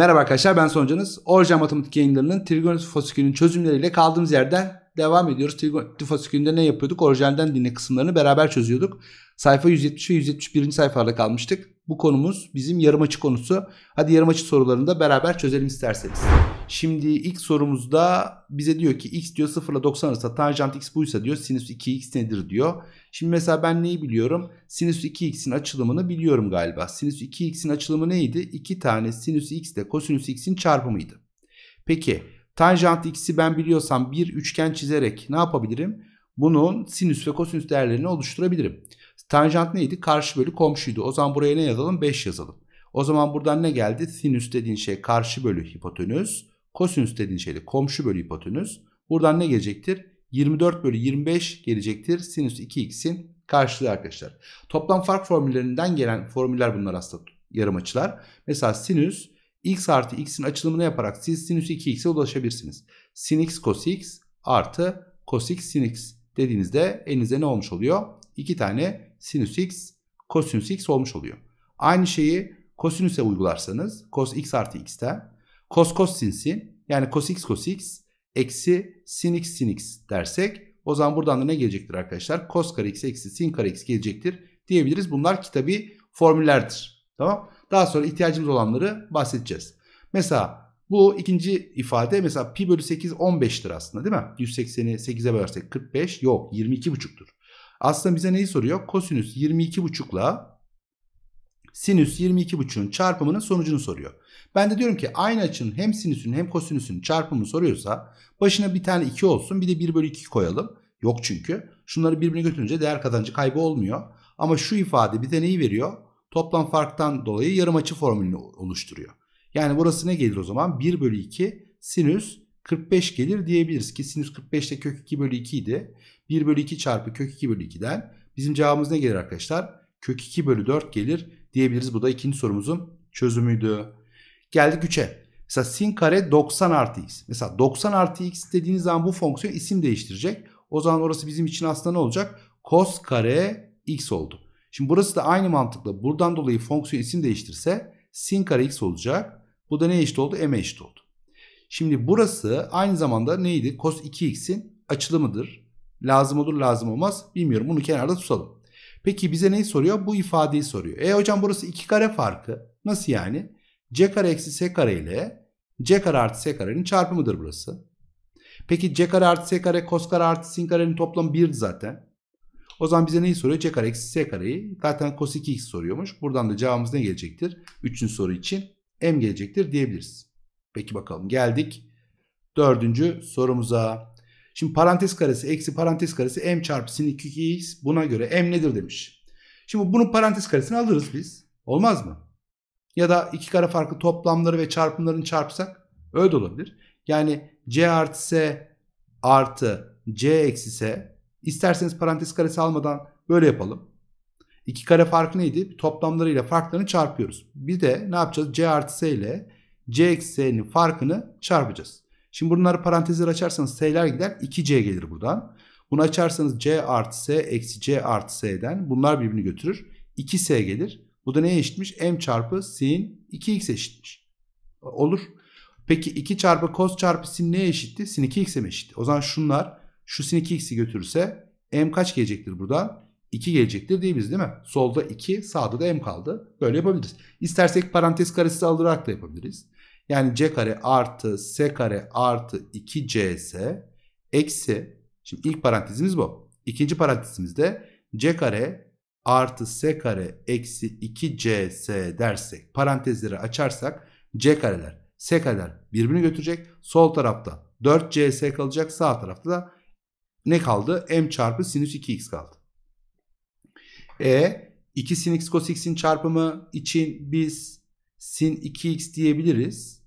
Merhaba arkadaşlar ben Soncanız. Orjan Matematik yayınlarının trigonometri trigonofasikülün çözümleriyle kaldığımız yerden devam ediyoruz. Trigonometri Trigonofasikülünde ne yapıyorduk? Orjan'dan dinle kısımlarını beraber çözüyorduk. Sayfa 170 ve 171. sayfalarda kalmıştık. Bu konumuz bizim açı konusu. Hadi yarımaçı sorularını da beraber çözelim isterseniz. Şimdi ilk sorumuzda bize diyor ki x diyor 0 ile 90 arasında tanjant x buysa diyor sinüs 2x nedir diyor. Şimdi mesela ben neyi biliyorum? Sinüs 2x'in açılımını biliyorum galiba. Sinüs 2x'in açılımı neydi? 2 tane sinüs x ile kosinüs x'in çarpımıydı. Peki tanjant x'i ben biliyorsam bir üçgen çizerek ne yapabilirim? Bunun sinüs ve kosinüs değerlerini oluşturabilirim. Tanjant neydi? Karşı bölü komşuydu. O zaman buraya ne yazalım? 5 yazalım. O zaman buradan ne geldi? Sinüs dediğin şey karşı bölü hipotenüs. Kosinüs dediğin şey de komşu bölü hipotenüs. Buradan ne gelecektir? 24 bölü 25 gelecektir. Sinüs 2x'in karşılığı arkadaşlar. Toplam fark formüllerinden gelen formüller bunlar aslında yarım açılar. Mesela sinüs x artı x'in açılımını yaparak siz sinüs 2x'e ulaşabilirsiniz. Sin x cos x artı cos x sin x dediğinizde elinize ne olmuş oluyor? İki tane sinüs x kosinüs x olmuş oluyor. Aynı şeyi kosinüse uygularsanız cos x artı x'ten cos cos sin, yani cos x cos x eksi sin x sin x dersek o zaman buradan da ne gelecektir arkadaşlar? Cos kare x eksi sin kare x gelecektir diyebiliriz. Bunlar kitabi formüllerdir. Tamam. Daha sonra ihtiyacımız olanları bahsedeceğiz. Mesela bu ikinci ifade mesela pi bölü 8 15'tir aslında değil mi? 180'i 8'e bölersek 45 yok 22,5'tur. Aslında bize neyi soruyor? Kosinüs 22 buçukla sinüs 22 22,5'un çarpımının sonucunu soruyor. Ben de diyorum ki aynı açının hem sinüsün hem kosinüsün çarpımını soruyorsa başına bir tane 2 olsun bir de 1 bölü 2 koyalım. Yok çünkü. Şunları birbirine götürünce değer kazancı kaybı olmuyor. Ama şu ifade bize neyi veriyor? Toplam farktan dolayı yarım açı formülünü oluşturuyor. Yani burası ne gelir o zaman? 1 bölü 2 sinüs 45 gelir diyebiliriz ki sinüs 45'te kök 2 bölü 2 idi. 1 bölü 2 çarpı kök 2 bölü 2'den bizim cevabımız ne gelir arkadaşlar? Kök 2 bölü 4 gelir diyebiliriz. Bu da ikinci sorumuzun çözümüydü. Geldik 3'e. Mesela sin kare 90 artı x. Mesela 90 artı x dediğiniz zaman bu fonksiyon isim değiştirecek. O zaman orası bizim için aslında ne olacak? Cos kare x oldu. Şimdi burası da aynı mantıkla buradan dolayı fonksiyon isim değiştirse sin kare x olacak. Bu da ne eşit oldu? M eşit oldu. Şimdi burası aynı zamanda neydi? Cos 2x'in açılımıdır. Lazım olur lazım olmaz bilmiyorum. Bunu kenarda tutalım. Peki bize neyi soruyor? Bu ifadeyi soruyor. E hocam burası 2 kare farkı. Nasıl yani? c kare eksi s kare ile c kare artı s karenin çarpımıdır burası. Peki c kare artı s kare cos kare artı sin karenin toplamı 1 zaten. O zaman bize neyi soruyor? c kare eksi s kareyi. Zaten cos 2x soruyormuş. Buradan da cevabımız ne gelecektir? 3. soru için m gelecektir diyebiliriz. Peki bakalım geldik dördüncü sorumuza. Şimdi parantez karesi eksi parantez karesi m çarpı sin 2x buna göre m nedir demiş. Şimdi bunun parantez karesini alırız biz. Olmaz mı? Ya da iki kare farklı toplamları ve çarpımlarını çarpsak öyle olabilir. Yani c artı s artı c eksi s isterseniz parantez karesi almadan böyle yapalım. İki kare farkı neydi? Toplamlarıyla farklarını çarpıyoruz. Bir de ne yapacağız? c artı s ile C ekseninin farkını çarpacağız. Şimdi bunları parantezler açarsanız s'ler gider 2C gelir buradan. Bunu açarsanız C artı S eksi C artı S'den bunlar birbirini götürür. 2S gelir. Bu da neye eşitmiş? M çarpı sin 2x eşitmiş. Olur. Peki 2 çarpı cos çarpı sin neye eşitti? Sin 2x'e mi eşitti? O zaman şunlar şu sin 2x'i götürürse M kaç gelecektir burada? 2 gelecektir diyebiliriz değil mi? Solda 2, sağda da m kaldı. Böyle yapabiliriz. İstersek parantez karesi alarak da yapabiliriz. Yani c kare artı s kare artı 2cs eksi şimdi ilk parantezimiz bu. İkinci parantezimizde c kare artı s kare eksi 2cs dersek parantezleri açarsak c kareler s kareler birbirini götürecek. Sol tarafta 4cs kalacak sağ tarafta da ne kaldı? m çarpı sinüs 2x kaldı. E 2 sin x cos x'in çarpımı için biz sin 2x diyebiliriz.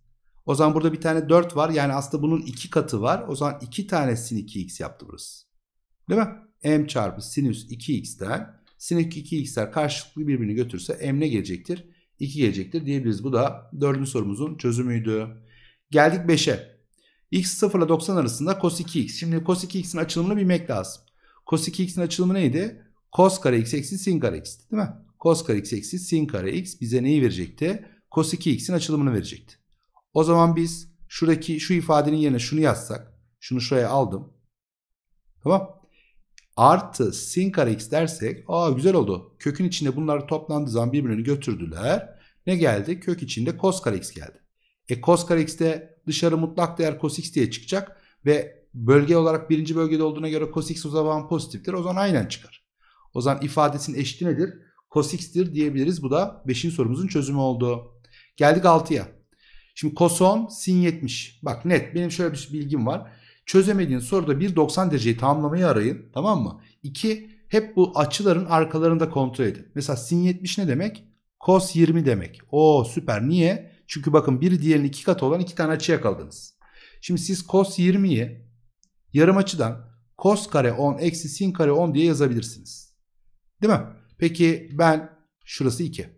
O zaman burada bir tane 4 var. Yani aslında bunun 2 katı var. O zaman 2 tane sin 2x yaptı burası. Değil mi? m çarpı sinüs 2x'ten sin 2x'ler karşılıklı birbirini götürse m ne gelecektir? 2 gelecektir diyebiliriz. Bu da 4. sorumuzun çözümüydü. Geldik 5'e. x 0 ile 90 arasında cos 2x. Şimdi cos 2x'in açılımını bilmek lazım. Cos 2x'in açılımı neydi? Cos kare x eksi sin kare x'ti değil mi? Cos kare x eksi sin kare x bize neyi verecekti? Cos 2x'in açılımını verecekti. O zaman biz şuradaki şu ifadenin yerine şunu yazsak. Şunu şuraya aldım. Tamam. Artı sin kare x dersek. Aa güzel oldu. Kökün içinde bunlar toplandığı zaman birbirini götürdüler. Ne geldi? Kök içinde cos kare x geldi. E cos kare x de dışarı mutlak değer cos x diye çıkacak. Ve bölge olarak birinci bölgede olduğuna göre cos x o zaman pozitiftir. O zaman aynen çıkar. O zaman ifadesinin eşiti nedir? Cos x'tir diyebiliriz. Bu da 5. sorumuzun çözümü oldu. Geldik 6'ya. Şimdi cos 10 sin 70. Bak net benim şöyle bir bilgim var. Çözemediğin soruda 90 dereceyi tamamlamayı arayın. Tamam mı? 2. Hep bu açıların arkalarında kontrol edin. Mesela sin 70 ne demek? Cos 20 demek. O süper. Niye? Çünkü bakın bir diğerinin iki katı olan iki tane açı yakaladınız. Şimdi siz cos 20'yi yarım açıdan cos kare 10 eksi sin kare 10 diye yazabilirsiniz. Değil mi? Peki ben şurası 2.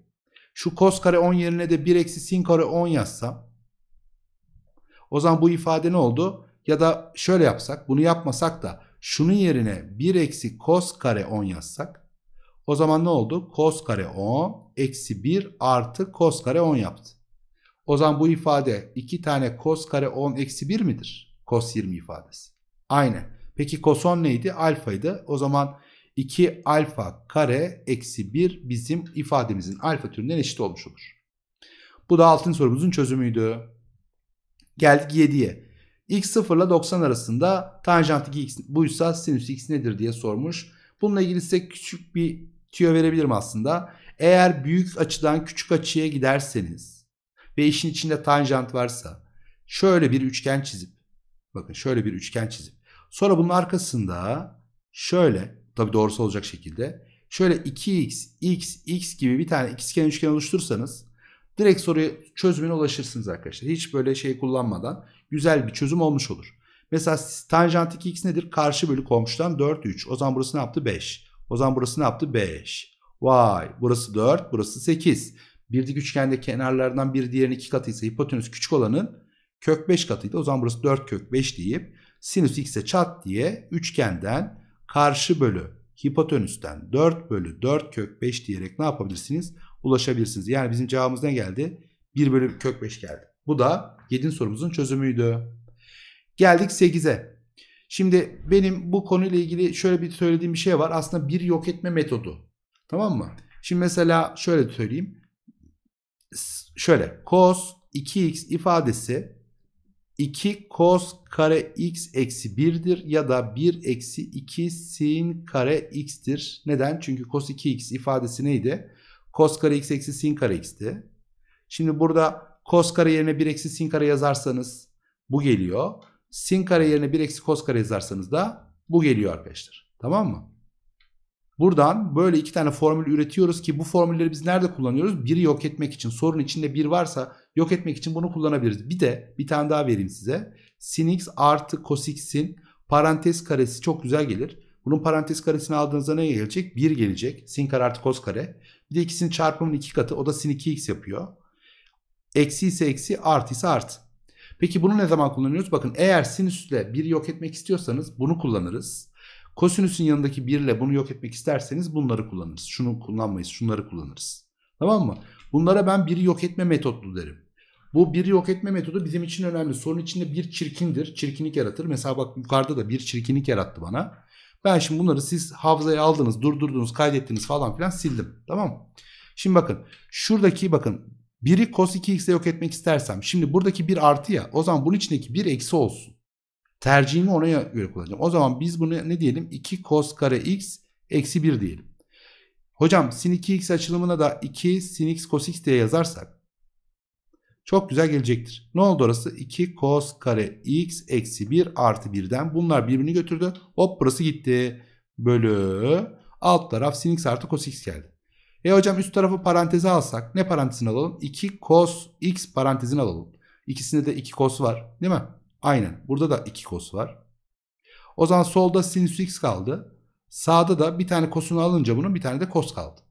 Şu cos kare 10 yerine de 1 eksi sin kare 10 yazsam o zaman bu ifade ne oldu? Ya da şöyle yapsak bunu yapmasak da şunun yerine 1 eksi cos kare 10 yazsak o zaman ne oldu? Cos kare 10 eksi 1 artı cos kare 10 yaptı. O zaman bu ifade 2 tane cos kare 10 eksi 1 midir? Cos 20 ifadesi. Aynen. Peki cos 10 neydi? Alfaydı. O zaman 2 alfa kare eksi 1 bizim ifademizin alfa türünden eşit olmuş olur. Bu da altın sorumuzun çözümüydü. Geldik 7'ye. X 0 ile 90 arasında tanjant 2x buysa sinüs x nedir diye sormuş. Bununla ilgili size küçük bir tüyo verebilirim aslında. Eğer büyük açıdan küçük açıya giderseniz ve işin içinde tanjant varsa şöyle bir üçgen çizip bakın şöyle bir üçgen çizip sonra bunun arkasında şöyle Tabi doğrusu olacak şekilde. Şöyle 2x, x, x gibi bir tane ikizkenar üçgen oluşturursanız direkt soruya çözümüne ulaşırsınız arkadaşlar. Hiç böyle şey kullanmadan güzel bir çözüm olmuş olur. Mesela tanjant 2x nedir? Karşı bölü komşudan 4, 3. O zaman burası ne yaptı? 5. O zaman burası ne yaptı? 5. Vay burası 4, burası 8. Bir dik üçgende kenarlardan bir diğerinin 2 katıysa hipotenüs küçük olanın kök 5 katıydı. O zaman burası 4 kök 5 deyip sinüs x'e çat diye üçgenden karşı bölü hipotenüsten 4 bölü 4 kök 5 diyerek ne yapabilirsiniz? Ulaşabilirsiniz. Yani bizim cevabımız ne geldi? 1 bölü kök 5 geldi. Bu da 7. sorumuzun çözümüydü. Geldik 8'e. Şimdi benim bu konuyla ilgili şöyle bir söylediğim bir şey var. Aslında bir yok etme metodu. Tamam mı? Şimdi mesela şöyle söyleyeyim. Şöyle cos 2x ifadesi 2 cos kare x eksi 1'dir ya da 1 eksi 2 sin kare x'tir. Neden? Çünkü cos 2x ifadesi neydi? Cos kare x eksi sin kare x'ti. Şimdi burada cos kare yerine 1 eksi sin kare yazarsanız bu geliyor. Sin kare yerine 1 eksi cos kare yazarsanız da bu geliyor arkadaşlar. Tamam mı? Buradan böyle iki tane formül üretiyoruz ki bu formülleri biz nerede kullanıyoruz? Biri yok etmek için. Sorun içinde bir varsa yok etmek için bunu kullanabiliriz. Bir de bir tane daha vereyim size. Sin x artı cos x'in parantez karesi çok güzel gelir. Bunun parantez karesini aldığınızda ne gelecek? 1 gelecek. Sin kare artı cos kare. Bir de ikisinin çarpımının iki katı. O da sin 2x yapıyor. Eksi ise eksi artı ise artı. Peki bunu ne zaman kullanıyoruz? Bakın eğer sinüsle bir yok etmek istiyorsanız bunu kullanırız. Kosinüsün yanındaki 1 ile bunu yok etmek isterseniz bunları kullanırız. Şunu kullanmayız, şunları kullanırız. Tamam mı? Bunlara ben biri yok etme metodu derim. Bu biri yok etme metodu bizim için önemli. Sorun içinde bir çirkindir. Çirkinlik yaratır. Mesela bak yukarıda da bir çirkinlik yarattı bana. Ben şimdi bunları siz hafızaya aldınız, durdurdunuz, kaydettiniz falan filan sildim. Tamam mı? Şimdi bakın şuradaki bakın biri cos 2x'e yok etmek istersem. Şimdi buradaki bir artı ya o zaman bunun içindeki bir eksi olsun. Tercihimi ona göre kullanacağım. O zaman biz bunu ne diyelim? 2 cos kare x eksi 1 diyelim. Hocam sin 2x açılımına da 2 sin x cos x diye yazarsak çok güzel gelecektir. Ne oldu orası? 2 cos kare x eksi 1 artı 1'den bunlar birbirini götürdü. Hop burası gitti. Bölü alt taraf sin x artı cos x geldi. E hocam üst tarafı paranteze alsak ne parantezini alalım? 2 cos x parantezini alalım. İkisinde de 2 cos var değil mi? Aynen. Burada da 2 kos var. O zaman solda sinüs x kaldı. Sağda da bir tane kosunu alınca bunun bir tane de kos kaldı.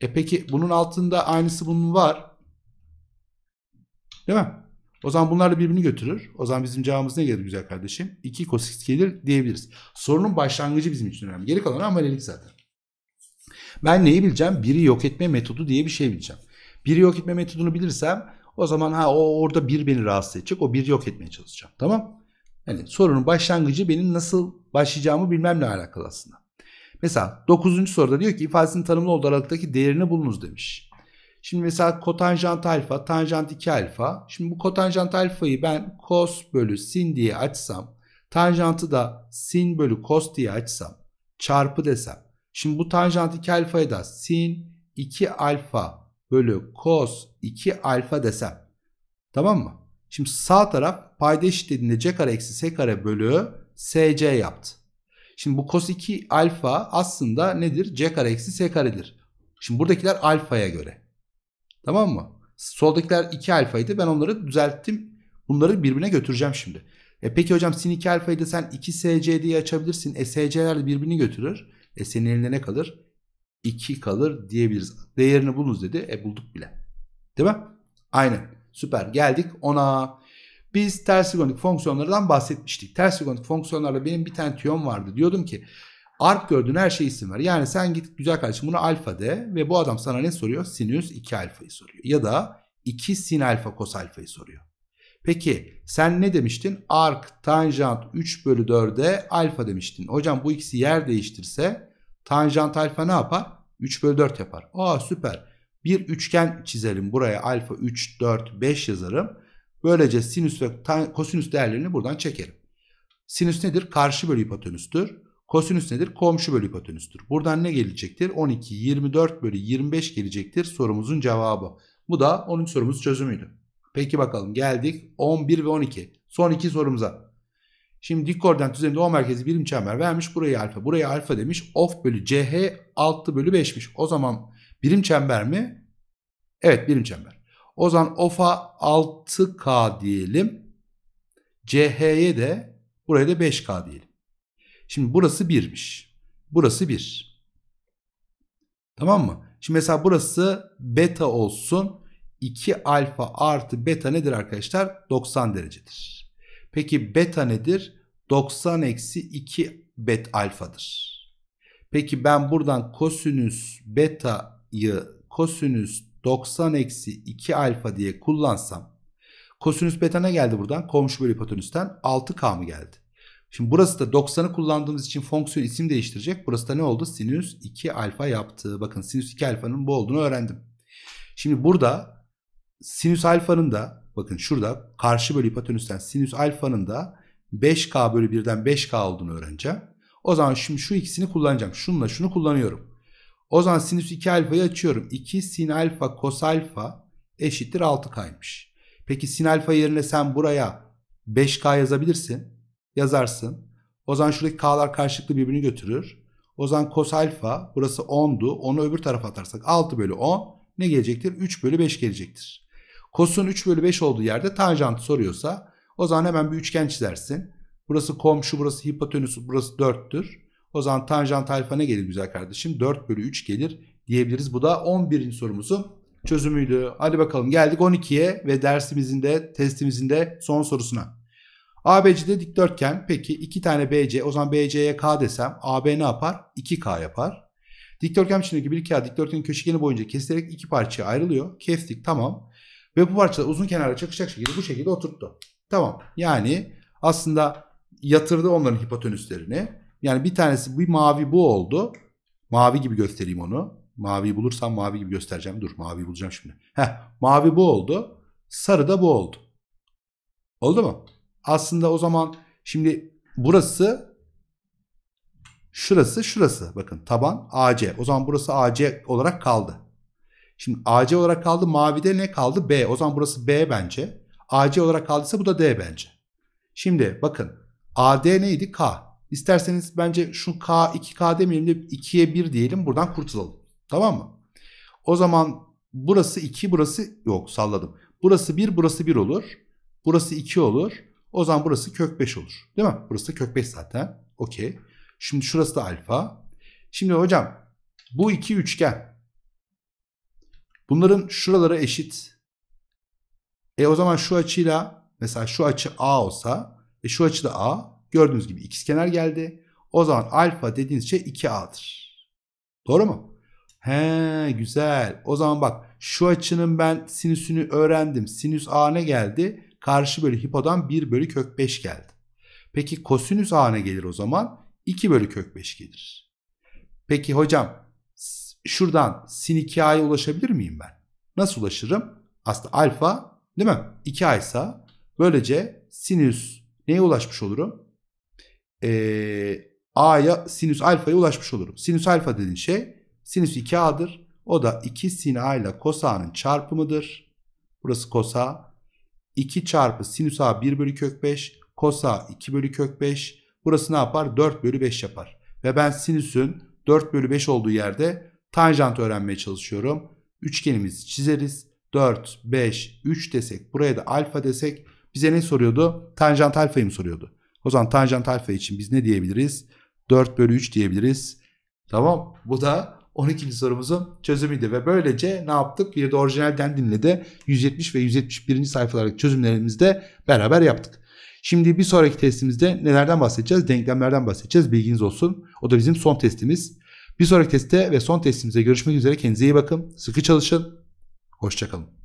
E peki bunun altında aynısı bunun var. Değil mi? O zaman bunlar da birbirini götürür. O zaman bizim cevabımız ne gelir güzel kardeşim? 2 cos x gelir diyebiliriz. Sorunun başlangıcı bizim için önemli. Geri kalanı amelelik zaten. Ben neyi bileceğim? Biri yok etme metodu diye bir şey bileceğim. Biri yok etme metodunu bilirsem o zaman ha o orada bir beni rahatsız edecek. O bir yok etmeye çalışacağım. Tamam? Yani sorunun başlangıcı benim nasıl başlayacağımı bilmemle alakalı aslında. Mesela 9. soruda diyor ki ifadesinin tanımlı olduğu aralıktaki değerini bulunuz demiş. Şimdi mesela kotanjant alfa, tanjant 2 alfa. Şimdi bu kotanjant alfayı ben cos bölü sin diye açsam, tanjantı da sin bölü cos diye açsam, çarpı desem. Şimdi bu tanjant 2 alfayı da sin 2 alfa bölü cos 2 alfa desem. Tamam mı? Şimdi sağ taraf payda eşitlediğinde c kare eksi s kare bölü sc yaptı. Şimdi bu cos 2 alfa aslında nedir? c kare eksi s karedir. Şimdi buradakiler alfaya göre. Tamam mı? Soldakiler 2 alfaydı. Ben onları düzelttim. Bunları birbirine götüreceğim şimdi. E peki hocam sin 2 alfayı da sen 2 sc diye açabilirsin. E sc'ler de birbirini götürür. E senin elinde ne kalır? 2 kalır diyebiliriz. Değerini bulunuz dedi. E bulduk bile. Değil mi? Aynen. Süper. Geldik ona Biz tersigonik fonksiyonlardan bahsetmiştik. Tersigonik fonksiyonlarla benim bir tane tüyom vardı. Diyordum ki arp gördüğün her şeye isim var Yani sen git güzel kardeşim buna alfa de ve bu adam sana ne soruyor? Sinüs 2 alfayı soruyor. Ya da 2 sin alfa kos alfayı soruyor. Peki sen ne demiştin? Ark tanjant 3 bölü 4'e alfa demiştin. Hocam bu ikisi yer değiştirse Tanjant alfa ne yapar? 3 bölü 4 yapar. Aa süper. Bir üçgen çizelim. Buraya alfa 3, 4, 5 yazarım. Böylece sinüs ve kosinüs değerlerini buradan çekerim. Sinüs nedir? Karşı bölü hipotenüstür. Kosinüs nedir? Komşu bölü hipotenüstür. Buradan ne gelecektir? 12, 24 bölü 25 gelecektir sorumuzun cevabı. Bu da onun sorumuz çözümüydü. Peki bakalım geldik 11 ve 12. Son iki sorumuza. Şimdi dik koordinat üzerinde O merkezi birim çember vermiş. Burayı alfa, burayı alfa demiş. Of bölü CH 6 bölü 5'miş. O zaman birim çember mi? Evet birim çember. O zaman of'a 6K diyelim. CH'ye de buraya da 5K diyelim. Şimdi burası 1'miş. Burası 1. Tamam mı? Şimdi mesela burası beta olsun. 2 alfa artı beta nedir arkadaşlar? 90 derecedir. Peki beta nedir? 90 eksi 2 bet alfadır. Peki ben buradan kosinüs beta'yı kosinüs 90 eksi 2 alfa diye kullansam kosinüs beta ne geldi buradan? Komşu bölü hipotenüsten 6k mı geldi? Şimdi burası da 90'ı kullandığımız için fonksiyon isim değiştirecek. Burası da ne oldu? Sinüs 2 alfa yaptı. Bakın sinüs 2 alfanın bu olduğunu öğrendim. Şimdi burada sinüs alfanın da Bakın şurada karşı bölü hipotenüsten sinüs alfanın da 5K bölü 1'den 5K olduğunu öğreneceğim. O zaman şimdi şu ikisini kullanacağım. Şununla şunu kullanıyorum. O zaman sinüs 2 alfayı açıyorum. 2 sin alfa kos alfa eşittir 6K'ymış. Peki sin alfa yerine sen buraya 5K yazabilirsin. Yazarsın. O zaman şuradaki K'lar karşılıklı birbirini götürür. O zaman kos alfa burası 10'du. Onu öbür tarafa atarsak 6 bölü 10 ne gelecektir? 3 bölü 5 gelecektir. Kosun 3 bölü 5 olduğu yerde tanjant soruyorsa o zaman hemen bir üçgen çizersin. Burası komşu, burası hipotenüs, burası 4'tür. O zaman tanjant alfa ne gelir güzel kardeşim? 4 bölü 3 gelir diyebiliriz. Bu da 11. sorumuzun çözümüydü. Hadi bakalım geldik 12'ye ve dersimizin de testimizin de son sorusuna. ABC'de dikdörtgen peki 2 tane BC o zaman BC'ye K desem AB ne yapar? 2K yapar. Dikdörtgen içindeki bir k dikdörtgenin köşegeni boyunca kesilerek iki parçaya ayrılıyor. Kestik tamam. Ve bu parçalar uzun kenarla çakışacak şekilde bu şekilde oturttu. Tamam. Yani aslında yatırdı onların hipotenüslerini. Yani bir tanesi bir mavi bu oldu. Mavi gibi göstereyim onu. Mavi bulursam mavi gibi göstereceğim. Dur mavi bulacağım şimdi. Heh, mavi bu oldu. Sarı da bu oldu. Oldu mu? Aslında o zaman şimdi burası şurası şurası. Bakın taban AC. O zaman burası AC olarak kaldı. Şimdi AC olarak kaldı mavide ne kaldı? B. O zaman burası B bence. AC olarak kaldıysa bu da D bence. Şimdi bakın AD neydi? K. İsterseniz bence şu K 2K demeyelim de 2'ye 1 diyelim buradan kurtulalım. Tamam mı? O zaman burası 2 burası yok salladım. Burası 1 burası 1 olur. Burası 2 olur. O zaman burası kök 5 olur. Değil mi? Burası da kök 5 zaten. Okey. Şimdi şurası da alfa. Şimdi hocam bu iki üçgen Bunların şuralara eşit. E o zaman şu açıyla mesela şu açı A olsa ve şu açı da A gördüğünüz gibi ikizkenar geldi. O zaman alfa dediğiniz şey 2A'dır. Doğru mu? He güzel. O zaman bak şu açının ben sinüsünü öğrendim. Sinüs A ne geldi? Karşı bölü hipodan 1 bölü kök 5 geldi. Peki kosinüs A ne gelir o zaman? 2 bölü kök 5 gelir. Peki hocam şuradan sin 2a'ya ulaşabilir miyim ben? Nasıl ulaşırım? Aslında alfa değil mi? 2 aysa, böylece sinüs neye ulaşmış olurum? Ee, a'ya sinüs alfaya ulaşmış olurum. Sinüs alfa dediğin şey sinüs 2a'dır. O da 2 sin a ile kosa'nın çarpımıdır. Burası kosa. 2 çarpı sinüs a 1 bölü kök 5. Kosa 2 bölü kök 5. Burası ne yapar? 4 bölü 5 yapar. Ve ben sinüsün 4 bölü 5 olduğu yerde Tanjant öğrenmeye çalışıyorum. Üçgenimizi çizeriz. 4, 5, 3 desek buraya da alfa desek bize ne soruyordu? Tanjant alfayı mı soruyordu? O zaman tanjant alfa için biz ne diyebiliriz? 4 bölü 3 diyebiliriz. Tamam bu da 12. sorumuzun çözümüydü ve böylece ne yaptık? Bir de orijinalden dinledi. 170 ve 171. sayfalardaki çözümlerimizde beraber yaptık. Şimdi bir sonraki testimizde nelerden bahsedeceğiz? Denklemlerden bahsedeceğiz. Bilginiz olsun. O da bizim son testimiz. Bir sonraki testte ve son testimize görüşmek üzere. Kendinize iyi bakın. Sıkı çalışın. Hoşçakalın.